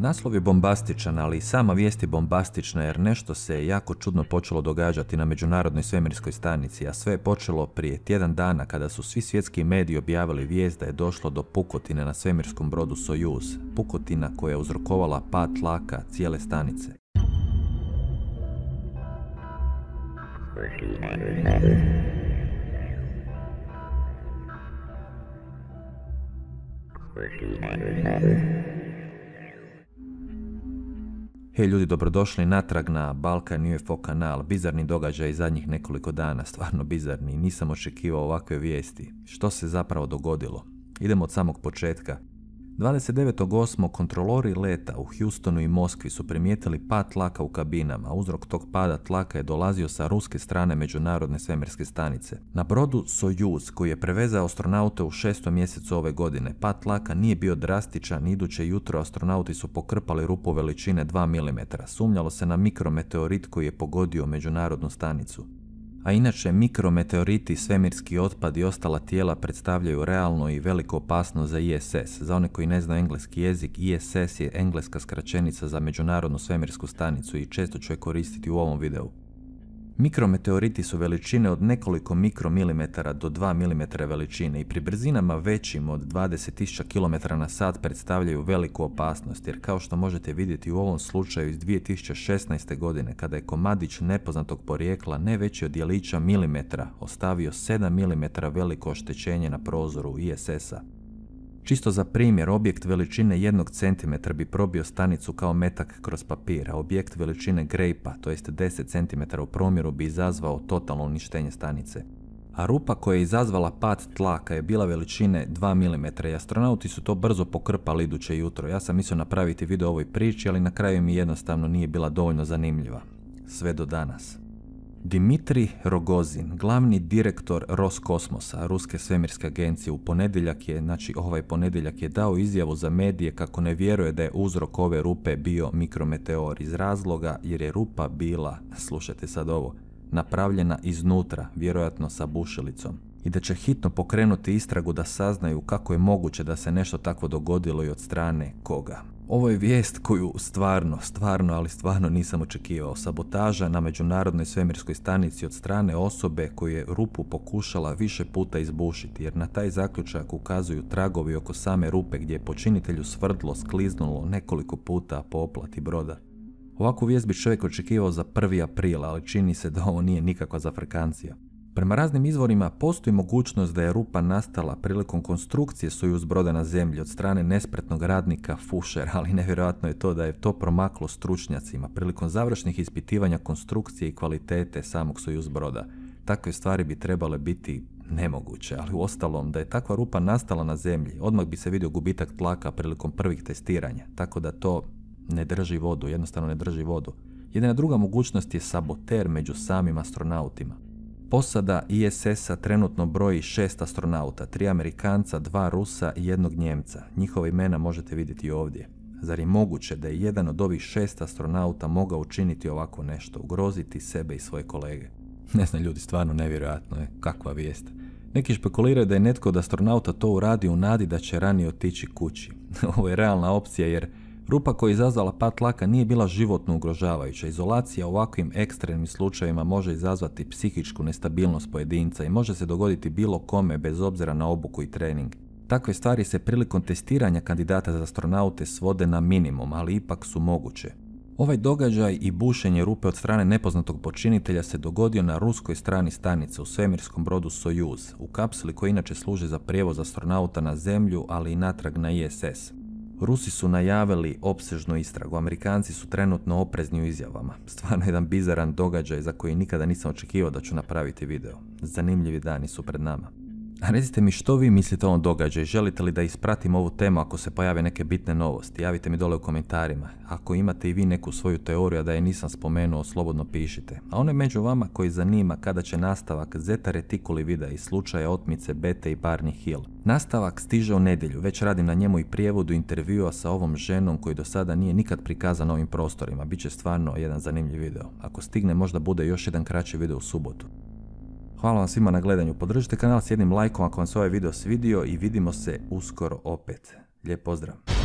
Naslov je bombastičan, ali i sama vijest je bombastična jer nešto se jako čudno počelo događati na Međunarodnoj svemirskoj stanici, a sve je počelo prije tjedan dana kada su svi svjetski mediji objavili vijest da je došlo do pukotine na svemirskom brodu Sojuz, pukotina koja je uzrokovala pad tlaka cijele stanice. Hej ljudi, dobrodošli natrag na Balkan UFO kanal. Bizarni događaj zadnjih nekoliko dana, stvarno bizarni. Nisam očekivao ovakve vijesti. Što se zapravo dogodilo? Idemo od samog početka. 29.8. kontrolori leta u Houstonu i Moskvi su primijetili pad tlaka u kabinama. Uzrok tog pada tlaka je dolazio sa ruske strane međunarodne svemirske stanice. Na brodu Sojuz, koji je prevezao astronaute u šestom mjesecu ove godine, pad tlaka nije bio drastičan. Iduće jutro astronauti su pokrpali rupu veličine 2 mm. Sumnjalo se na mikrometeorit koji je pogodio međunarodnu stanicu a inače mikrometeoriti, svemirski otpad i ostala tijela predstavljaju realno i veliku opasnost za ISS. Za one koji ne znaju engleski jezik, ISS je engleska skraćenica za Međunarodnu svemirsku stanicu i često ću je koristiti u ovom videu. Mikrometeoriti su veličine od nekoliko mikromilimetara do 2 mm veličine i pri brzinama većim od 20.000 km na sat predstavljaju veliku opasnost jer kao što možete vidjeti u ovom slučaju iz 2016. godine kada je komadić nepoznatog porijekla ne veći od jelića milimetra ostavio 7 mm veliko oštećenje na prozoru ISS-a. Čisto za primjer, objekt veličine 1 cm bi probio stanicu kao metak kroz papir, a objekt veličine grejpa, to jest 10 cm u promjeru, bi izazvao totalno uništenje stanice. A rupa koja je izazvala pad tlaka je bila veličine 2 mm i astronauti su to brzo pokrpali iduće jutro. Ja sam mislio napraviti video ovoj priči, ali na kraju mi jednostavno nije bila dovoljno zanimljiva. Sve do danas. Dimitri Rogozin, glavni direktor Roskosmosa, Ruske svemirske agencije, u ponedjeljak je, znači ovaj ponedjeljak je dao izjavu za medije kako ne vjeruje da je uzrok ove rupe bio mikrometeor iz razloga jer je rupa bila, slušajte sad ovo, napravljena iznutra, vjerojatno sa bušilicom i da će hitno pokrenuti istragu da saznaju kako je moguće da se nešto takvo dogodilo i od strane koga. Ovo je vijest koju stvarno, stvarno, ali stvarno nisam očekivao. Sabotaža na međunarodnoj svemirskoj stanici od strane osobe koju je rupu pokušala više puta izbušiti, jer na taj zaključak ukazuju tragovi oko same rupe gdje je počinitelju svrdlo skliznulo nekoliko puta po oplati broda. Ovakvu vijest bi čovjek očekivao za 1. april, ali čini se da ovo nije nikakva zafrkancija. Prema raznim izvorima postoji mogućnost da je rupa nastala prilikom konstrukcije Sojuz broda na zemlji od strane nespretnog radnika Fusher, ali nevjerojatno je to da je to promaklo stručnjacima prilikom završnih ispitivanja konstrukcije i kvalitete samog Sojuz broda. Takve stvari bi trebale biti nemoguće, ali u ostalom da je takva rupa nastala na zemlji, odmah bi se vidio gubitak tlaka prilikom prvih testiranja, tako da to ne drži vodu, jednostavno ne drži vodu. Jedina druga mogućnost je saboter među samim astronautima. Posada ISS-a trenutno broji šest astronauta, tri Amerikanca, dva Rusa i jednog Njemca. Njihova imena možete vidjeti ovdje. Zar je moguće da je jedan od ovih šest astronauta mogao učiniti ovako nešto, ugroziti sebe i svoje kolege? Ne znam ljudi, stvarno nevjerojatno je. Kakva vijest. Neki špekuliraju da je netko od astronauta to uradio u nadi da će ranije otići kući. Ovo je realna opcija jer Rupa koja je izazvala pad tlaka nije bila životno ugrožavajuća. Izolacija u ovakvim ekstremnim slučajevima može izazvati psihičku nestabilnost pojedinca i može se dogoditi bilo kome bez obzira na obuku i trening. Takve stvari se prilikom testiranja kandidata za astronaute svode na minimum, ali ipak su moguće. Ovaj događaj i bušenje rupe od strane nepoznatog počinitelja se dogodio na ruskoj strani stanice u svemirskom brodu Sojuz, u kapsuli koja inače služe za prijevoz astronauta na zemlju, ali i natrag na ISS. Rusi su najavili opsežnu istragu, Amerikanci su trenutno oprezni u izjavama. Stvarno jedan bizaran događaj za koji nikada nisam očekivao da ću napraviti video. Zanimljivi dani su pred nama. Recite mi što vi mislite o ovom događaju, želite li da ispratim ovu temu ako se pojave neke bitne novosti, javite mi dole u komentarima. Ako imate i vi neku svoju teoriju, a da je nisam spomenuo, slobodno pišite. A one među vama koji zanima kada će nastavak Zeta retikuli videa iz slučaja otmice Bete i Barney Hill. Nastavak stiže u nedjelju, već radim na njemu i prijevodu intervjua sa ovom ženom koji do sada nije nikad prikazan ovim prostorima. Biće stvarno jedan zanimljiv video. Ako stigne možda bude još jedan kraći video u subotu. Hvala vam svima na gledanju. Podržite kanal s jednim lajkom ako vam se ovaj video svidio i vidimo se uskoro opet. Lijep pozdrav!